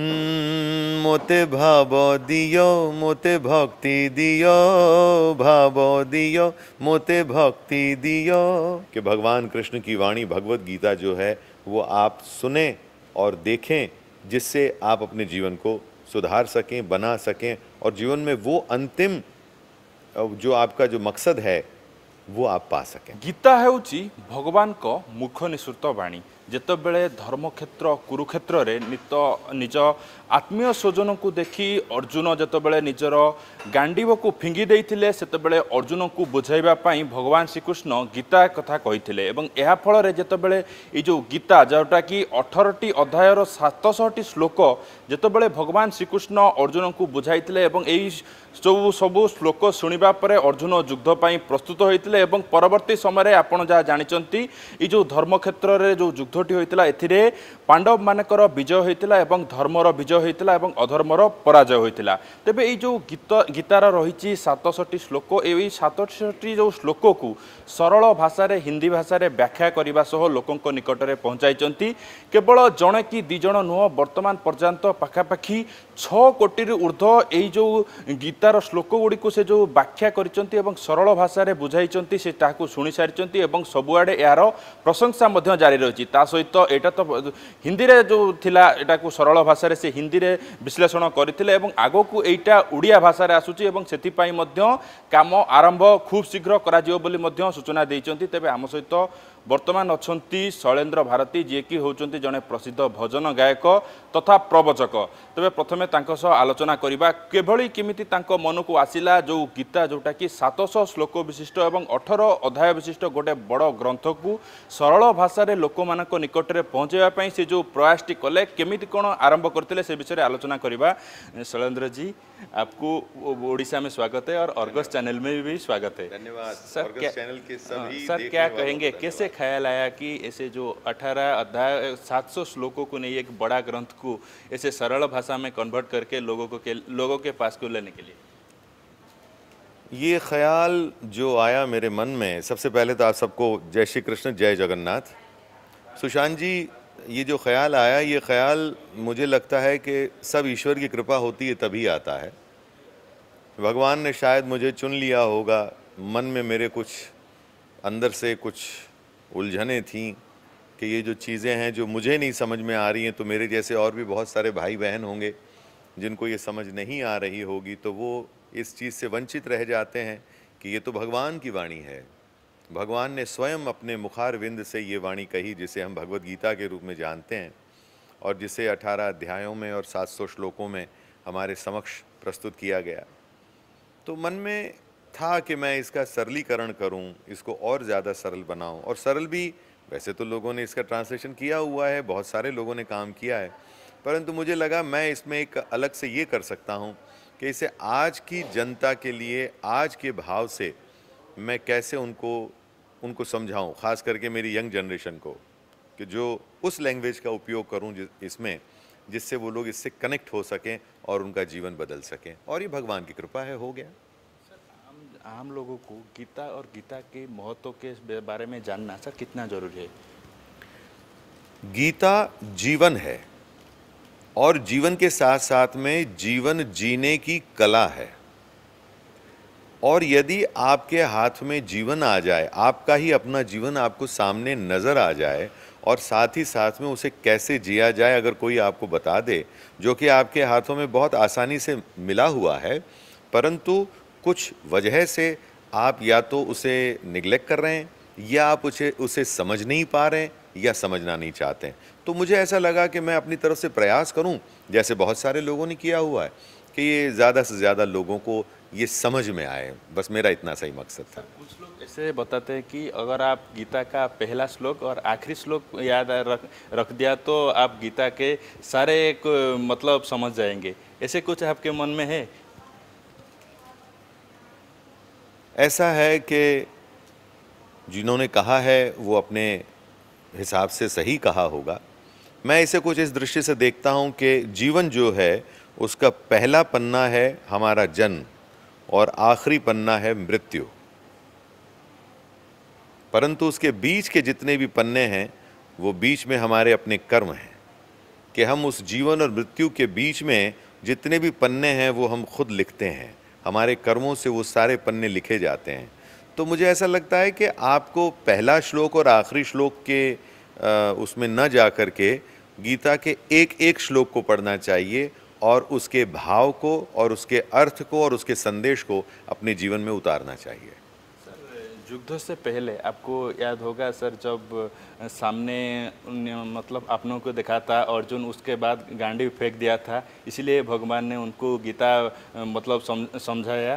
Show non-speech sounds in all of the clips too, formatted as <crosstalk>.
मोते भाव दियो मोते भक्ति दियो भाव दियो मोते भक्ति दियो कि भगवान कृष्ण की वाणी भगवत गीता जो है वो आप सुने और देखें जिससे आप अपने जीवन को सुधार सकें बना सकें और जीवन में वो अंतिम जो आपका जो मकसद है वो आप पा सकें गीता है उची भगवान को मुख्य निःसृत वाणी ଯେତେବେଳେ ଧର୍ମକ୍ଷେତ୍ର କୁରୁକ୍ଷେତ୍ରରେ ନିତ ନିଜ ଆତ୍ମୀୟ ସ୍ୱଜନଙ୍କୁ ଦେଖି ଅର୍ଜୁନ ଯେତେବେଳେ ନିଜର ଗାଣ୍ଡିବକୁ ଫିଙ୍ଗି ଦେଇଥିଲେ ସେତେବେଳେ ଅର୍ଜୁନଙ୍କୁ ବୁଝାଇବା ପାଇଁ ଭଗବାନ ଶ୍ରୀକୃଷ୍ଣ ଗୀତା କଥା କହିଥିଲେ ଏବଂ ଏହା ଫଳରେ ଯେତେବେଳେ ଏଇ ଯେଉଁ ଗୀତା ଯେଉଁଟାକି ଅଠରଟି ଅଧ୍ୟାୟର ସାତଶହଟି ଶ୍ଲୋକ ଯେତେବେଳେ ଭଗବାନ ଶ୍ରୀକୃଷ୍ଣ ଅର୍ଜୁନଙ୍କୁ ବୁଝାଇଥିଲେ ଏବଂ ଏଇ ସବୁ ସବୁ ଶ୍ଲୋକ ଶୁଣିବା ପରେ ଅର୍ଜୁନ ଯୁଦ୍ଧ ପାଇଁ ପ୍ରସ୍ତୁତ ହୋଇଥିଲେ ଏବଂ ପରବର୍ତ୍ତୀ ସମୟରେ ଆପଣ ଯାହା ଜାଣିଛନ୍ତି ଏଇ ଯେଉଁ ଧର୍ମକ୍ଷେତ୍ରରେ ଯେଉଁ ଯୁଦ୍ଧ যুদ্ধটি হয়েছিল এতে পাণ্ডব মানকর বিজয় হয়েছিল এবং ধর্মর বিজয় হয়েছিল এবং অধর্মর পরাজয় হয়েছিল তবে এই যে গীত গীতার রয়েছে সাতষট্টি শ্লোক এই সাতষট্টি যে শ্লোককু সরল ভাষায় হিন্দি ভাষায় ব্যাখ্যা করা সহ লোক নিকটরে পঞ্চাইছেন কেবল জনে কি দুইজন নুহ বর্তমান পর্যন্ত পাখাপাখি ছ কোটির ঊর্ধ্ব এই যে গীতার শ্লোকগুড়ি সে যে ব্যাখ্যা করেছেন এবং সরল ভাষায় বুঝাইছেন সে তাহলে শুনে সারি এবং সবুআড়ে এর প্রশংসা জারি রয়েছে তা ସହିତ ଏଇଟା ତ ହିନ୍ଦୀରେ ଯେଉଁ ଥିଲା ଏଇଟାକୁ ସରଳ ଭାଷାରେ ସେ ହିନ୍ଦୀରେ ବିଶ୍ଳେଷଣ କରିଥିଲେ ଏବଂ ଆଗକୁ ଏଇଟା ଓଡ଼ିଆ ଭାଷାରେ ଆସୁଛି ଏବଂ ସେଥିପାଇଁ ମଧ୍ୟ କାମ ଆରମ୍ଭ ଖୁବ୍ ଶୀଘ୍ର କରାଯିବ ବୋଲି ମଧ୍ୟ ସୂଚନା ଦେଇଛନ୍ତି ତେବେ ଆମ ସହିତ বর্তমান অনেক শৈলেন্দ্র ভারতী যিকি হচ্ছেন জনে প্রসিদ্ধ ভজন গায়ক তথা প্রবচক তবে প্রথমে তাঁর আলোচনা করা কিভাবে কমিটি তাঁর মনকু আসিলা যে গীতা যেটা কি সাতশ শ্লোক বিশিষ্ট এবং অঠর অধ্যায় বিশিষ্ট গোটে বড় গ্রন্থকু সরল ভাষায় লোক নিকটরে পৌঁছাইবা সে যে প্রয়াসটি কলে কমিটি কোণ আরম্ভ করলে সে বিষয়ে আলোচনা করা शैलेंद्र जी आपको उड़ीसा में स्वागत है और ऑर्गस चैनल में भी स्वागत है धन्यवाद सर क्या, चैनल ख्याल आया कि ऐसे जो 18 अध्याय 700 श्लोकों को नहीं एक बड़ा ग्रंथ को ऐसे सरल भाषा में कन्वर्ट करके लोगों को के लोगों के पास को लेने के लिए ये ख्याल जो आया मेरे मन में सबसे पहले तो आप सबको जय श्री कृष्ण जय जगन्नाथ सुशांत जी ये जो ख्याल आया ये ख्याल मुझे लगता है कि सब ईश्वर की कृपा होती है तभी आता है भगवान ने शायद मुझे चुन लिया होगा मन में मेरे कुछ अंदर से कुछ उलझने थी कि ये जो चीज़ें हैं जो मुझे नहीं समझ में आ रही हैं तो मेरे जैसे और भी बहुत सारे भाई बहन होंगे जिनको ये समझ नहीं आ रही होगी तो वो इस चीज़ से वंचित रह जाते हैं कि ये तो भगवान की वाणी है भगवान ने स्वयं अपने मुखार विंद से ये वाणी कही जिसे हम भगवत गीता के रूप में जानते हैं और जिसे 18 अध्यायों में और 700 श्लोकों में हमारे समक्ष प्रस्तुत किया गया तो मन में था कि मैं इसका सरलीकरण करूं इसको और ज़्यादा सरल बनाऊं और सरल भी वैसे तो लोगों ने इसका ट्रांसलेशन किया हुआ है बहुत सारे लोगों ने काम किया है परंतु मुझे लगा मैं इसमें एक अलग से ये कर सकता हूँ कि इसे आज की जनता के लिए आज के भाव से मैं कैसे उनको उनको समझाऊं ख़ास करके मेरी यंग जनरेशन को कि जो उस लैंग्वेज का उपयोग करूँ जिस, इसमें जिससे वो लोग इससे कनेक्ट हो सकें और उनका जीवन बदल सकें और ये भगवान की कृपा है हो गया आम लोगों को गीता और गीता के महत्व के बारे में जानना सर कितना जरूरी है गीता जीवन है और जीवन के साथ साथ में जीवन जीने की कला है और यदि आपके हाथ में जीवन आ जाए आपका ही अपना जीवन आपको सामने नज़र आ जाए और साथ ही साथ में उसे कैसे जिया जाए अगर कोई आपको बता दे जो कि आपके हाथों में बहुत आसानी से मिला हुआ है परंतु कुछ वजह से आप या तो उसे निगलेक्ट कर रहे हैं या आप उसे उसे समझ नहीं पा रहे हैं या समझना नहीं चाहते हैं तो मुझे ऐसा लगा कि मैं अपनी तरफ से प्रयास करूं जैसे बहुत सारे लोगों ने किया हुआ है कि ये ज़्यादा से ज़्यादा लोगों को ये समझ में आए बस मेरा इतना सही मकसद था कुछ लोग ऐसे बताते हैं कि अगर आप गीता का पहला श्लोक और आखिरी श्लोक याद रख रख दिया तो आप गीता के सारे मतलब समझ जाएंगे ऐसे कुछ आपके मन में है ऐसा है कि जिन्होंने कहा है वो अपने हिसाब से सही कहा होगा मैं इसे कुछ इस दृष्टि से देखता हूँ कि जीवन जो है उसका पहला पन्ना है हमारा जन्म और आखिरी पन्ना है मृत्यु परंतु उसके बीच के जितने भी पन्ने हैं वो बीच में हमारे अपने कर्म हैं कि हम उस जीवन और मृत्यु के बीच में जितने भी पन्ने हैं वो हम खुद लिखते हैं हमारे कर्मों से वो सारे पन्ने लिखे जाते हैं तो मुझे ऐसा लगता है कि आपको पहला श्लोक और आखिरी श्लोक के उसमें न जा कर के गीता के एक एक श्लोक को पढ़ना चाहिए और उसके भाव को और उसके अर्थ को और उसके संदेश को अपने जीवन में उतारना चाहिए युद्ध से पहले आपको याद होगा सर जब सामने मतलब अपनों को देखा था अर्जुन उसके बाद गांडी फेंक दिया था इसीलिए भगवान ने उनको गीता मतलब समझाया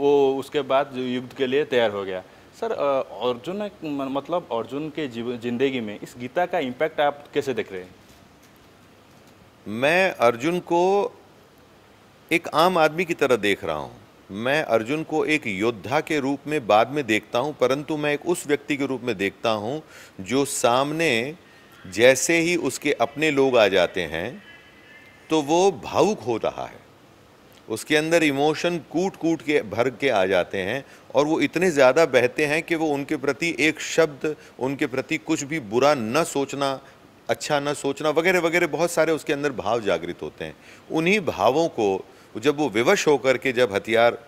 वो उसके बाद युद्ध के लिए तैयार हो गया सर अर्जुन मतलब अर्जुन के जिंदगी में इस गीता का इम्पैक्ट आप कैसे देख रहे हैं मैं अर्जुन को एक आम आदमी की तरह देख रहा हूँ मैं अर्जुन को एक योद्धा के रूप में बाद में देखता हूँ परंतु मैं एक उस व्यक्ति के रूप में देखता हूँ जो सामने जैसे ही उसके अपने लोग आ जाते हैं तो वो भावुक हो रहा है उसके अंदर इमोशन कूट कूट के भर के आ जाते हैं और वो इतने ज़्यादा बहते हैं कि वो उनके प्रति एक शब्द उनके प्रति कुछ भी बुरा न सोचना अच्छा न सोचना वगैरह वगैरह बहुत सारे उसके अंदर भाव जागृत होते हैं उन्हीं भावों को जब वो विवश होकर के जब हथियार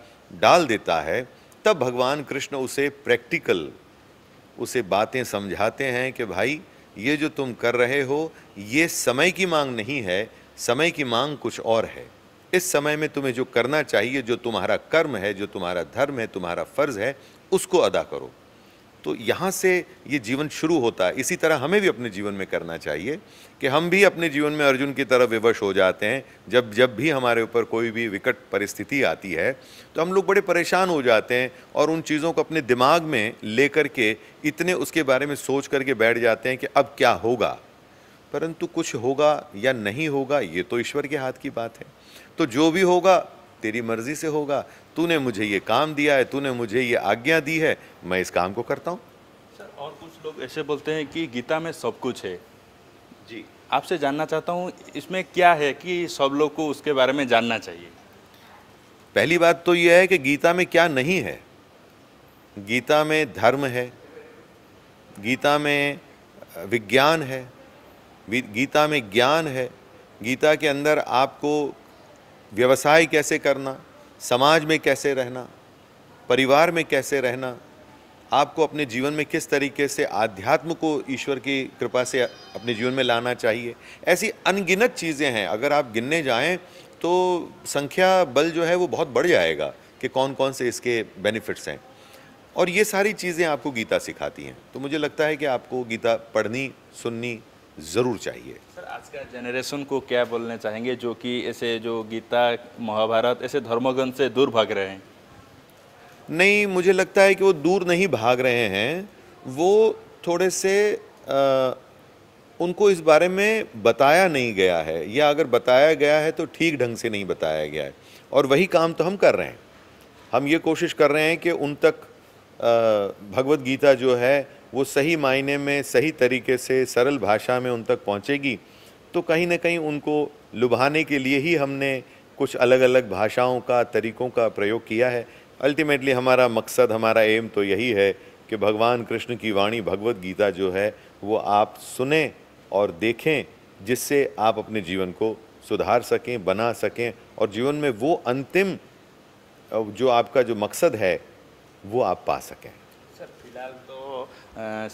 डाल देता है तब भगवान कृष्ण उसे प्रैक्टिकल उसे बातें समझाते हैं कि भाई ये जो तुम कर रहे हो ये समय की मांग नहीं है समय की मांग कुछ और है इस समय में तुम्हें जो करना चाहिए जो तुम्हारा कर्म है जो तुम्हारा धर्म है तुम्हारा फ़र्ज़ है उसको अदा करो तो यहाँ से ये जीवन शुरू होता है इसी तरह हमें भी अपने जीवन में करना चाहिए कि हम भी अपने जीवन में अर्जुन की तरह विवश हो जाते हैं जब जब भी हमारे ऊपर कोई भी विकट परिस्थिति आती है तो हम लोग बड़े परेशान हो जाते हैं और उन चीज़ों को अपने दिमाग में लेकर के इतने उसके बारे में सोच करके बैठ जाते हैं कि अब क्या होगा परंतु कुछ होगा या नहीं होगा ये तो ईश्वर के हाथ की बात है तो जो भी होगा तेरी मर्जी से होगा तूने मुझे ये काम दिया है तूने मुझे ये आज्ञा दी है मैं इस काम को करता हूँ सर और कुछ लोग ऐसे बोलते हैं कि गीता में सब कुछ है जी आपसे जानना चाहता हूँ इसमें क्या है कि सब लोग को उसके बारे में जानना चाहिए पहली बात तो यह है कि गीता में क्या नहीं है गीता में धर्म है गीता में विज्ञान है गीता में ज्ञान है गीता के अंदर आपको व्यवसाय कैसे करना समाज में कैसे रहना परिवार में कैसे रहना आपको अपने जीवन में किस तरीके से आध्यात्म को ईश्वर की कृपा से अपने जीवन में लाना चाहिए ऐसी अनगिनत चीज़ें हैं अगर आप गिनने जाएं तो संख्या बल जो है वो बहुत बढ़ जाएगा कि कौन कौन से इसके बेनिफिट्स हैं और ये सारी चीज़ें आपको गीता सिखाती हैं तो मुझे लगता है कि आपको गीता पढ़नी सुननी ज़रूर चाहिए सर आज का जनरेशन को क्या बोलना चाहेंगे जो कि ऐसे जो गीता महाभारत ऐसे धर्मग्रंथ से दूर भाग रहे हैं नहीं मुझे लगता है कि वो दूर नहीं भाग रहे हैं वो थोड़े से आ, उनको इस बारे में बताया नहीं गया है या अगर बताया गया है तो ठीक ढंग से नहीं बताया गया है और वही काम तो हम कर रहे हैं हम ये कोशिश कर रहे हैं कि उन तक भगवत गीता जो है वो सही मायने में सही तरीके से सरल भाषा में उन तक पहुँचेगी तो कहीं ना कहीं उनको लुभाने के लिए ही हमने कुछ अलग अलग भाषाओं का तरीक़ों का प्रयोग किया है अल्टीमेटली हमारा मकसद हमारा एम तो यही है कि भगवान कृष्ण की वाणी भगवत गीता जो है वो आप सुने और देखें जिससे आप अपने जीवन को सुधार सकें बना सकें और जीवन में वो अंतिम जो आपका जो मकसद है वो आप पा सकें सर फिलहाल तो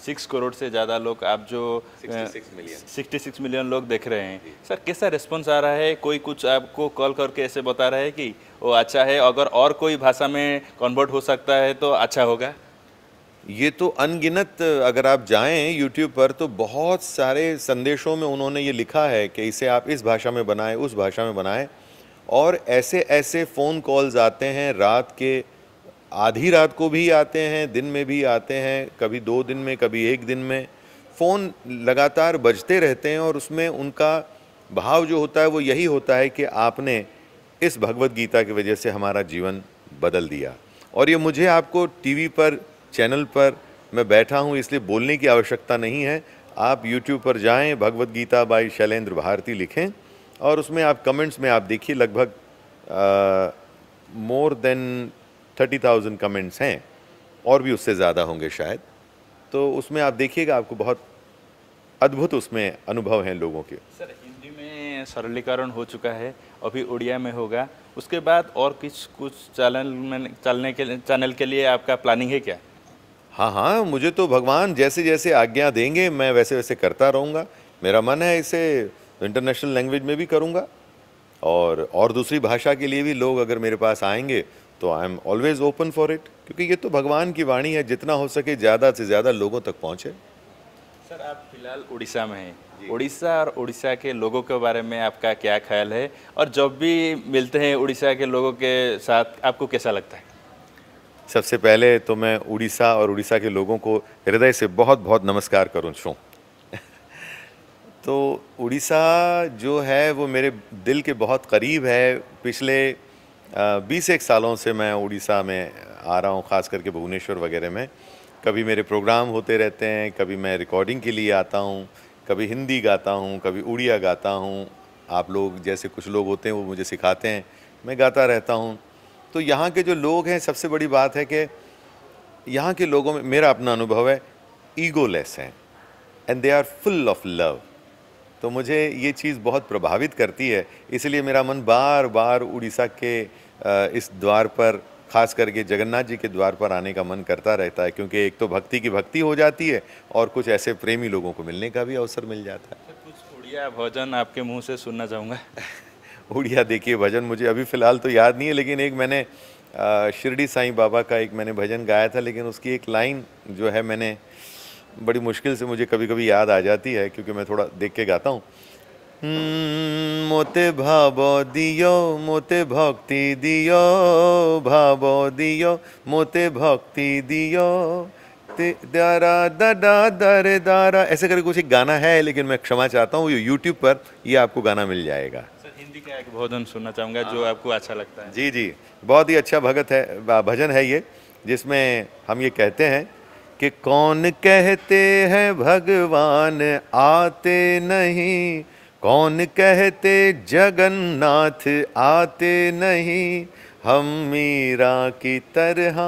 सिक्स करोड़ से ज़्यादा लोग आप जो सिक्सटी सिक्स मिलियन लोग देख रहे हैं सर कैसा रिस्पॉन्स आ रहा है कोई कुछ आपको कॉल करके ऐसे बता रहा है कि वो अच्छा है अगर और कोई भाषा में कन्वर्ट हो सकता है तो अच्छा होगा ये तो अनगिनत अगर आप जाएं YouTube पर तो बहुत सारे संदेशों में उन्होंने ये लिखा है कि इसे आप इस भाषा में बनाएं उस भाषा में बनाएं और ऐसे ऐसे फ़ोन कॉल्स आते हैं रात के आधी रात को भी आते हैं दिन में भी आते हैं कभी दो दिन में कभी एक दिन में फ़ोन लगातार बजते रहते हैं और उसमें उनका भाव जो होता है वो यही होता है कि आपने इस भगवत गीता की वजह से हमारा जीवन बदल दिया और ये मुझे आपको टीवी पर चैनल पर मैं बैठा हूँ इसलिए बोलने की आवश्यकता नहीं है आप यूट्यूब पर जाएं भगवत गीता बाई शैलेंद्र भारती लिखें और उसमें आप कमेंट्स में आप देखिए लगभग more than thirty thousand comments हैं और भी उससे ज़्यादा होंगे शायद तो उसमें आप देखिएगा आपको बहुत अद्भुत उसमें अनुभव हैं लोगों के सर हिंदी में सरलीकरण हो चुका है अभी उड़िया में होगा उसके बाद और कुछ कुछ चैनल में चलने के चैनल के लिए आपका प्लानिंग है क्या हाँ हाँ मुझे तो भगवान जैसे जैसे आज्ञा देंगे मैं वैसे वैसे करता रहूँगा मेरा मन है इसे इंटरनेशनल लैंग्वेज में भी करूँगा और और दूसरी भाषा के लिए भी लोग अगर मेरे पास आएंगे तो I am always open for it क्योंकि ये तो भगवान की वाणी है जितना हो सके ज़्यादा से ज़्यादा लोगों तक पहुँचे सर आप फिलहाल उड़ीसा में हैं उड़ीसा और उड़ीसा के लोगों के बारे में आपका क्या ख्याल है और जब भी मिलते हैं उड़ीसा के लोगों के साथ आपको कैसा लगता है सबसे पहले तो मैं उड़ीसा और उड़ीसा के लोगों को हृदय से बहुत बहुत नमस्कार करूँ छूँ <laughs> तो उड़ीसा जो है वो मेरे दिल के बहुत करीब है पिछले बीस एक सालों से मैं उड़ीसा में आ रहा हूँ ख़ास करके भुवनेश्वर वगैरह में कभी मेरे प्रोग्राम होते रहते हैं कभी मैं रिकॉर्डिंग के लिए आता हूँ कभी हिंदी गाता हूँ कभी उड़िया गाता हूँ आप लोग जैसे कुछ लोग होते हैं वो मुझे सिखाते हैं मैं गाता रहता हूँ तो यहाँ के जो लोग हैं सबसे बड़ी बात है कि यहाँ के लोगों में मेरा अपना अनुभव है ईगो लेस हैं and they are full of love तो मुझे ये चीज़ बहुत प्रभावित करती है इसलिए मेरा मन बार बार उड़ीसा के इस द्वार पर खास करके जगन्नाथ जी के द्वार पर आने का मन करता रहता है क्योंकि एक तो भक्ति की भक्ति हो जाती है और कुछ ऐसे प्रेमी लोगों को मिलने का भी अवसर मिल जाता है अच्छा, कुछ उड़िया भजन आपके मुंह से सुनना चाहूँगा <laughs> उड़िया देखिए भजन मुझे अभी फ़िलहाल तो याद नहीं है लेकिन एक मैंने शिरडी साईं बाबा का एक मैंने भजन गाया था लेकिन उसकी एक लाइन जो है मैंने बड़ी मुश्किल से मुझे कभी कभी याद आ जाती है क्योंकि मैं थोड़ा देख के गाता हूँ हम्म, मोते भाबो दियो मोते भक्ति दियो भावो दियो मोते भक्ति दियो दारा दादा दरे दारा ऐसे करके कुछ एक गाना है लेकिन मैं क्षमा चाहता हूँ यूट्यूब पर ये आपको गाना मिल जाएगा हिंदी का एक भोजन सुनना चाहूँगा जो हाँ। आपको अच्छा लगता है जी जी बहुत ही अच्छा भगत है भजन है ये जिसमें हम ये कहते हैं कि कौन कहते हैं भगवान आते नहीं कौन कहते जगन्नाथ आते नहीं हम मीरा की तरह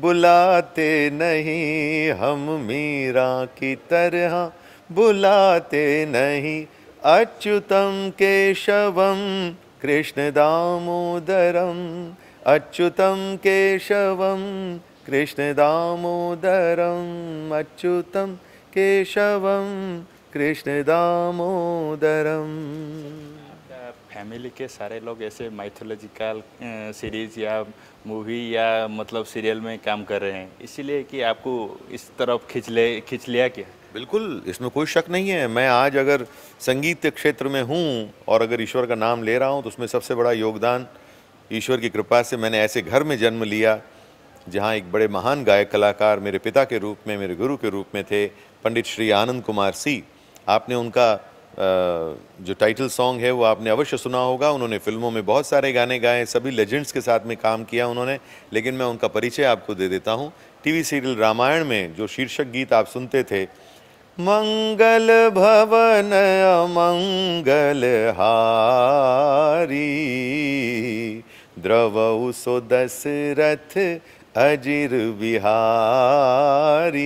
बुलाते नहीं हम मीरा की तरह बुलाते नहीं अच्युतम केशवम कृष्ण दामोदरम कृष्ण दामोदरम अच्युतम केशवम कृष्ण दामोदरम फैमिली के सारे लोग ऐसे माइथोलॉजिकल सीरीज या मूवी या मतलब सीरियल में काम कर रहे हैं इसीलिए कि आपको इस तरफ खींच ले खींच लिया क्या बिल्कुल इसमें कोई शक नहीं है मैं आज अगर संगीत क्षेत्र में हूँ और अगर ईश्वर का नाम ले रहा हूँ तो उसमें सबसे बड़ा योगदान ईश्वर की कृपा से मैंने ऐसे घर में जन्म लिया जहाँ एक बड़े महान गायक कलाकार मेरे पिता के रूप में मेरे गुरु के रूप में थे पंडित श्री आनंद कुमार सी आपने उनका जो टाइटल सॉन्ग है वो आपने अवश्य सुना होगा उन्होंने फिल्मों में बहुत सारे गाने गाए सभी लेजेंड्स के साथ में काम किया उन्होंने लेकिन मैं उनका परिचय आपको दे देता हूँ टीवी सीरियल रामायण में जो शीर्षक गीत आप सुनते थे मंगल भवन मंगल हारी द्रवऊ सो दशरथ अजीर बिहारी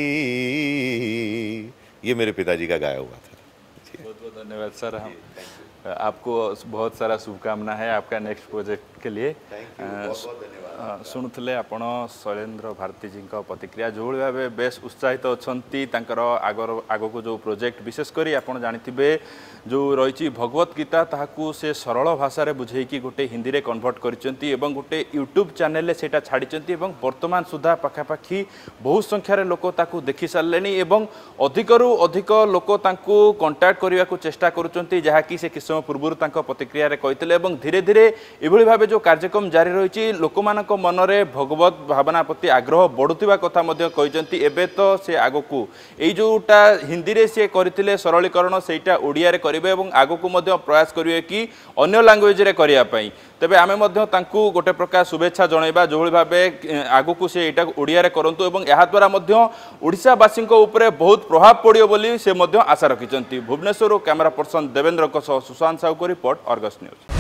ये मेरे पिताजी का गाया हुआ था बहुत बहुत धन्यवाद सर हम आपको बहुत सारा शुभकामना है आपका नेक्स्ट प्रोजेक्ट के लिए शुणुले आपण शैलेन्द्र भारती प्रतिक्रिया जो भाव बेस उत्साहित अच्छा आगर आग को जो प्रोजेक्ट विशेषकर आपड़ जाथे जो रही भगवत गीता से सरल भाषा बुझे गोटे हिंदी में कनभर्ट कर गोटे यूट्यूब चेल से छाड़ी बर्तमान सुधा पखापाखि बहुत संख्यार लोकता देखी सारे अधिकरू अधिक लोक कंटाक्ट करने को चेषा करुँच जहाँकि से किसी पूर्व प्रतिक्रिय कहते धीरे धीरे ये ଯେଉଁ କାର୍ଯ୍ୟକ୍ରମ ଜାରି ରହିଛି ଲୋକମାନଙ୍କ ମନରେ ଭଗବତ ଭାବନା ପ୍ରତି ଆଗ୍ରହ ବଢ଼ୁଥିବା କଥା ମଧ୍ୟ କହିଛନ୍ତି ଏବେ ତ ସେ ଆଗକୁ ଏଇ ଯେଉଁଟା ହିନ୍ଦୀରେ ସିଏ କରିଥିଲେ ସରଳୀକରଣ ସେଇଟା ଓଡ଼ିଆରେ କରିବେ ଏବଂ ଆଗକୁ ମଧ୍ୟ ପ୍ରୟାସ କରିବେ କି ଅନ୍ୟ ଲାଙ୍ଗୁଏଜ୍ରେ କରିବା ପାଇଁ ତେବେ ଆମେ ମଧ୍ୟ ତାଙ୍କୁ ଗୋଟେ ପ୍ରକାର ଶୁଭେଚ୍ଛା ଜଣାଇବା ଯେଉଁଭଳି ଭାବେ ଆଗକୁ ସେ ଏଇଟାକୁ ଓଡ଼ିଆରେ କରନ୍ତୁ ଏବଂ ଏହାଦ୍ୱାରା ମଧ୍ୟ ଓଡ଼ିଶାବାସୀଙ୍କ ଉପରେ ବହୁତ ପ୍ରଭାବ ପଡ଼ିବ ବୋଲି ସେ ମଧ୍ୟ ଆଶା ରଖିଛନ୍ତି ଭୁବନେଶ୍ୱରରୁ କ୍ୟାମେରା ପର୍ସନ୍ ଦେବେନ୍ଦ୍ରଙ୍କ ସହ ସୁଶାନ୍ତ ସାହୁଙ୍କ ରିପୋର୍ଟ ଅର୍ଗସ୍ ନ୍ୟୁଜ୍